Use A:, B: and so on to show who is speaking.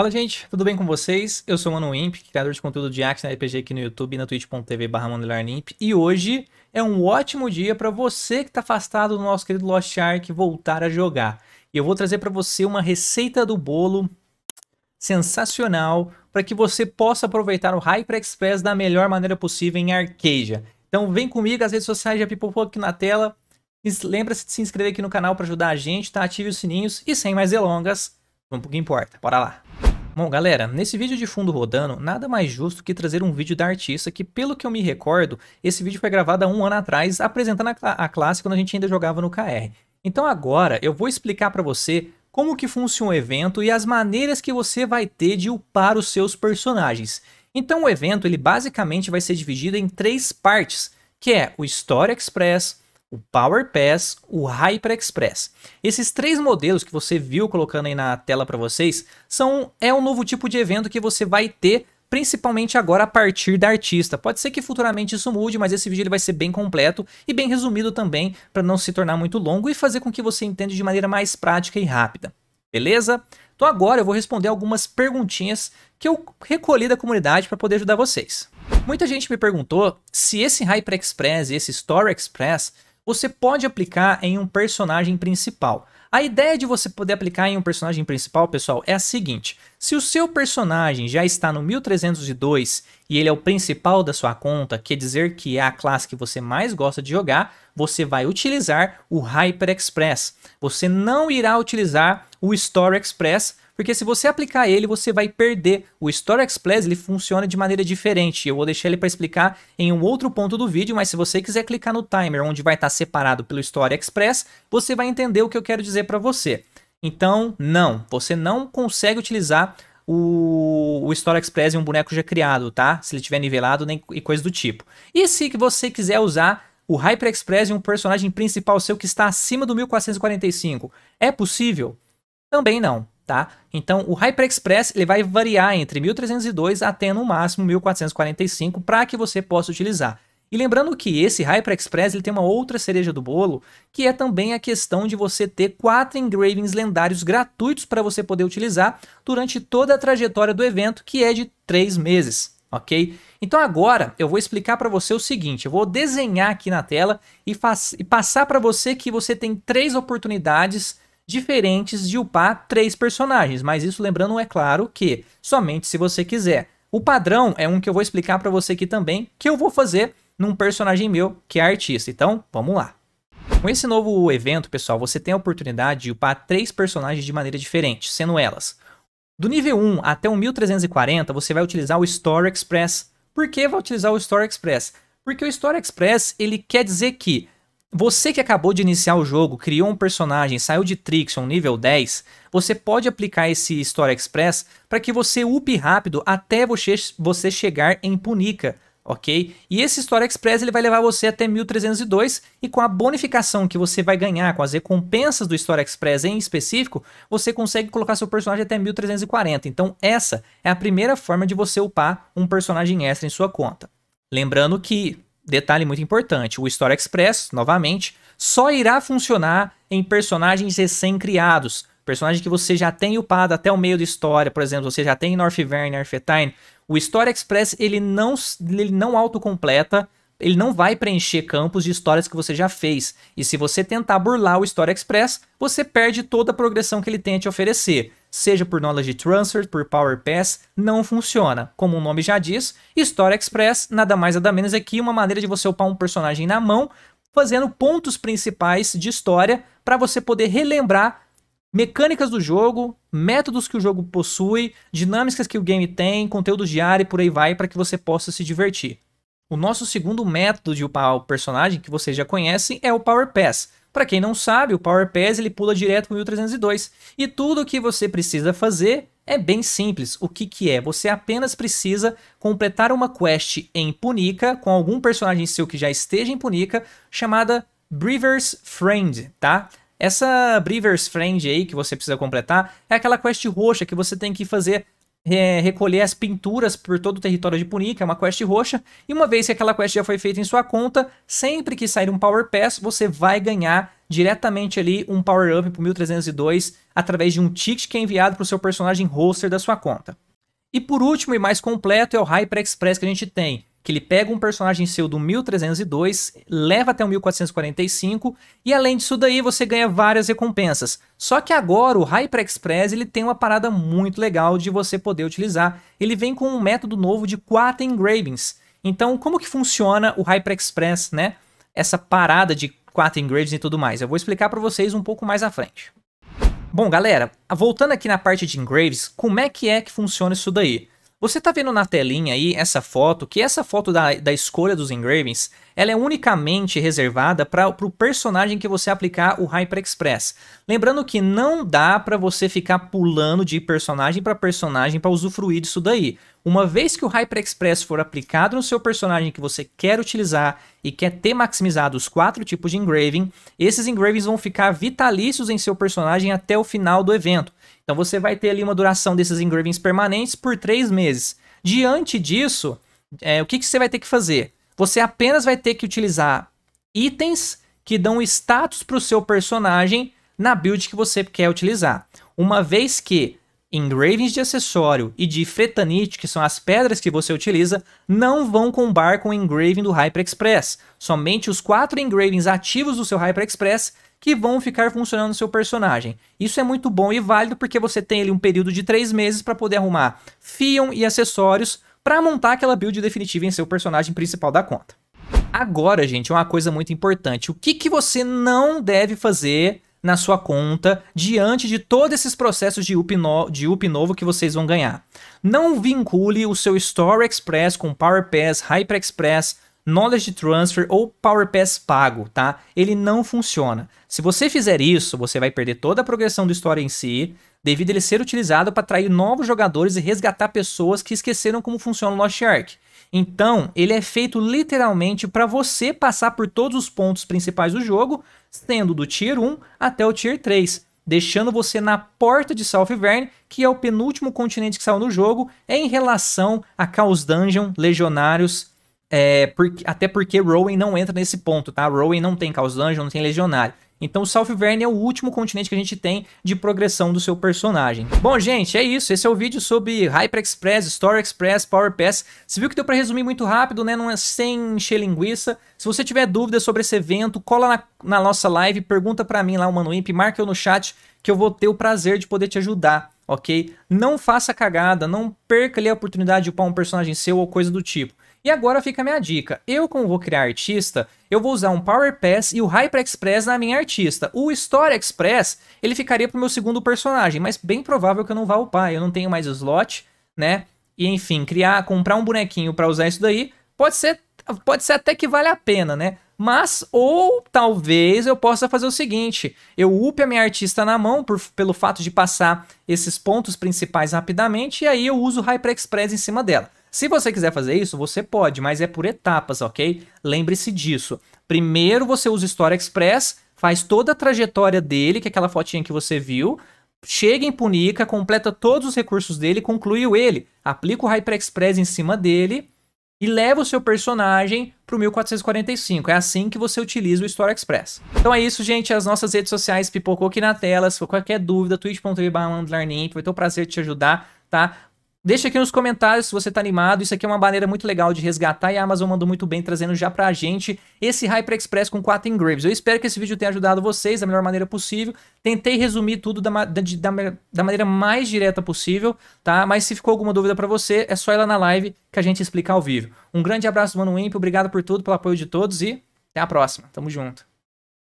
A: Fala gente, tudo bem com vocês? Eu sou o Mano Imp, criador de conteúdo de Action RPG aqui no YouTube e na twitch.tv barra e hoje é um ótimo dia para você que está afastado do nosso querido Lost Ark voltar a jogar. E eu vou trazer para você uma receita do bolo sensacional para que você possa aproveitar o Hyper Express da melhor maneira possível em Arcadia. Então vem comigo, as redes sociais já pipocou aqui na tela. Lembra-se de se inscrever aqui no canal para ajudar a gente, tá? Ative os sininhos e sem mais delongas, vamos pro que importa. Bora lá! Bom galera, nesse vídeo de fundo rodando, nada mais justo que trazer um vídeo da artista que pelo que eu me recordo, esse vídeo foi gravado há um ano atrás apresentando a, cl a classe quando a gente ainda jogava no KR. Então agora eu vou explicar para você como que funciona o evento e as maneiras que você vai ter de upar os seus personagens. Então o evento ele basicamente vai ser dividido em três partes, que é o Story Express, o Power Pass, o Hyper Express. Esses três modelos que você viu colocando aí na tela para vocês são é um novo tipo de evento que você vai ter principalmente agora a partir da artista. Pode ser que futuramente isso mude, mas esse vídeo ele vai ser bem completo e bem resumido também, para não se tornar muito longo e fazer com que você entenda de maneira mais prática e rápida. Beleza? Então agora eu vou responder algumas perguntinhas que eu recolhi da comunidade para poder ajudar vocês. Muita gente me perguntou se esse Express e esse Store Express você pode aplicar em um personagem principal. A ideia de você poder aplicar em um personagem principal, pessoal, é a seguinte: se o seu personagem já está no 1302 e ele é o principal da sua conta, quer dizer que é a classe que você mais gosta de jogar, você vai utilizar o Hyper Express. Você não irá utilizar o Store Express porque se você aplicar ele, você vai perder. O Store Express ele funciona de maneira diferente. Eu vou deixar ele para explicar em um outro ponto do vídeo, mas se você quiser clicar no timer onde vai estar separado pelo Store Express, você vai entender o que eu quero dizer para você. Então, não, você não consegue utilizar o, o Store Express em um boneco já criado, tá? Se ele tiver nivelado nem, e coisa do tipo. E se você quiser usar o Hyper Express em um personagem principal seu que está acima do 1445, é possível? Também não tá? Então, o HyperExpress ele vai variar entre 1302 até no máximo 1445 para que você possa utilizar. E lembrando que esse HyperExpress ele tem uma outra cereja do bolo, que é também a questão de você ter quatro engravings lendários gratuitos para você poder utilizar durante toda a trajetória do evento, que é de 3 meses, ok? Então agora eu vou explicar para você o seguinte, eu vou desenhar aqui na tela e, e passar para você que você tem três oportunidades diferentes de upar três personagens, mas isso lembrando é claro que somente se você quiser. O padrão é um que eu vou explicar para você aqui também, que eu vou fazer num personagem meu que é artista, então vamos lá. Com esse novo evento, pessoal, você tem a oportunidade de upar três personagens de maneira diferente, sendo elas. Do nível 1 até o 1340, você vai utilizar o Store Express. Por que vai utilizar o Store Express? Porque o Store Express, ele quer dizer que você que acabou de iniciar o jogo, criou um personagem, saiu de Trixion nível 10, você pode aplicar esse Story Express para que você upe rápido até você, você chegar em Punica, ok? E esse Story Express ele vai levar você até 1302 e com a bonificação que você vai ganhar com as recompensas do Story Express em específico, você consegue colocar seu personagem até 1340. Então essa é a primeira forma de você upar um personagem extra em sua conta. Lembrando que detalhe muito importante: o Story Express, novamente, só irá funcionar em personagens recém-criados. Personagem que você já tem upado até o meio da história, por exemplo, você já tem North Northvern, Fetine. O Story Express ele não, ele não autocompleta ele não vai preencher campos de histórias que você já fez. E se você tentar burlar o Story Express, você perde toda a progressão que ele tem a te oferecer. Seja por Knowledge Transfer, por Power Pass, não funciona. Como o nome já diz, Story Express nada mais nada menos é que uma maneira de você upar um personagem na mão, fazendo pontos principais de história para você poder relembrar mecânicas do jogo, métodos que o jogo possui, dinâmicas que o game tem, conteúdo diário e por aí vai, para que você possa se divertir. O nosso segundo método de upar o personagem, que vocês já conhecem, é o Power Pass. Para quem não sabe, o Power Pass ele pula direto com o 1302. E tudo o que você precisa fazer é bem simples. O que, que é? Você apenas precisa completar uma quest em Punica, com algum personagem seu que já esteja em Punica, chamada Breaver's Friend, tá? Essa Breaver's Friend aí que você precisa completar é aquela quest roxa que você tem que fazer é, recolher as pinturas por todo o território de Puni, que é uma quest roxa, e uma vez que aquela quest já foi feita em sua conta, sempre que sair um Power Pass, você vai ganhar diretamente ali um Power Up pro 1302 através de um ticket que é enviado para o seu personagem roster da sua conta. E por último e mais completo é o Hyper Express que a gente tem que ele pega um personagem seu do 1302, leva até o 1445 e além disso daí você ganha várias recompensas. Só que agora o Hyper Express ele tem uma parada muito legal de você poder utilizar. Ele vem com um método novo de 4 engravings. Então, como que funciona o Hyper Express, né? Essa parada de 4 engravings e tudo mais. Eu vou explicar para vocês um pouco mais à frente. Bom, galera, voltando aqui na parte de engraves, como é que é que funciona isso daí? Você está vendo na telinha aí essa foto, que essa foto da, da escolha dos engravings, ela é unicamente reservada para o personagem que você aplicar o Hyper Express. Lembrando que não dá para você ficar pulando de personagem para personagem para usufruir disso daí. Uma vez que o Hyper Express for aplicado no seu personagem que você quer utilizar e quer ter maximizado os quatro tipos de engraving, esses engravings vão ficar vitalícios em seu personagem até o final do evento. Então você vai ter ali uma duração desses engravings permanentes por três meses. Diante disso, é, o que, que você vai ter que fazer? Você apenas vai ter que utilizar itens que dão status para o seu personagem na build que você quer utilizar. Uma vez que engravings de acessório e de fretanite, que são as pedras que você utiliza, não vão combar com o engraving do Hyper Express. Somente os quatro engravings ativos do seu Hyper Express que vão ficar funcionando no seu personagem. Isso é muito bom e válido porque você tem ali um período de 3 meses para poder arrumar Fion e acessórios para montar aquela build definitiva em seu personagem principal da conta. Agora, gente, é uma coisa muito importante. O que, que você não deve fazer na sua conta diante de todos esses processos de up, no, de up novo que vocês vão ganhar. Não vincule o seu Store Express com Power Pass, Hyper Express, Knowledge Transfer ou Power Pass pago, tá? Ele não funciona. Se você fizer isso, você vai perder toda a progressão do história em si, devido a ele ser utilizado para atrair novos jogadores e resgatar pessoas que esqueceram como funciona o Lost Ark. Então, ele é feito literalmente para você passar por todos os pontos principais do jogo, sendo do Tier 1 até o Tier 3, deixando você na porta de Salvern, que é o penúltimo continente que saiu no jogo, em relação a Chaos Dungeon, Legionários é, até porque Rowan não entra nesse ponto, tá? Rowan não tem caos Causanjo, não tem Legionário. Então, Verne é o último continente que a gente tem de progressão do seu personagem. Bom, gente, é isso. Esse é o vídeo sobre Hyper Express, Story Express, Power Pass. Você viu que deu pra resumir muito rápido, né? Não é sem encher linguiça. Se você tiver dúvidas sobre esse evento, cola na, na nossa live, pergunta pra mim lá, o Mano Imp, marca eu no chat que eu vou ter o prazer de poder te ajudar, ok? Não faça cagada, não perca ali a oportunidade de upar um personagem seu ou coisa do tipo. E agora fica a minha dica. Eu, como vou criar artista, eu vou usar um Power Pass e o Hyper Express na minha artista. O Story Express, ele ficaria pro meu segundo personagem, mas bem provável que eu não vá upar. Eu não tenho mais slot, né? E enfim, criar, comprar um bonequinho para usar isso daí, pode ser, pode ser até que vale a pena, né? Mas, ou talvez eu possa fazer o seguinte: eu upe a minha artista na mão por, pelo fato de passar esses pontos principais rapidamente, e aí eu uso o Hyper Express em cima dela. Se você quiser fazer isso, você pode, mas é por etapas, ok? Lembre-se disso. Primeiro você usa o Store Express, faz toda a trajetória dele, que é aquela fotinha que você viu, chega em Punica, completa todos os recursos dele, concluiu ele, aplica o Hyper Express em cima dele e leva o seu personagem para o 1445. É assim que você utiliza o Store Express. Então é isso, gente. As nossas redes sociais pipocou aqui na tela. Se for qualquer dúvida, twitch.tv vai ter o prazer de te ajudar, tá? Deixa aqui nos comentários se você está animado. Isso aqui é uma maneira muito legal de resgatar e a Amazon mandou muito bem trazendo já pra gente esse Hyper Express com 4 engraves. Eu espero que esse vídeo tenha ajudado vocês da melhor maneira possível. Tentei resumir tudo da, da, da, da maneira mais direta possível, tá? Mas se ficou alguma dúvida para você, é só ir lá na live que a gente explica ao vivo. Um grande abraço do Mano Imp, obrigado por tudo, pelo apoio de todos e até a próxima. Tamo junto.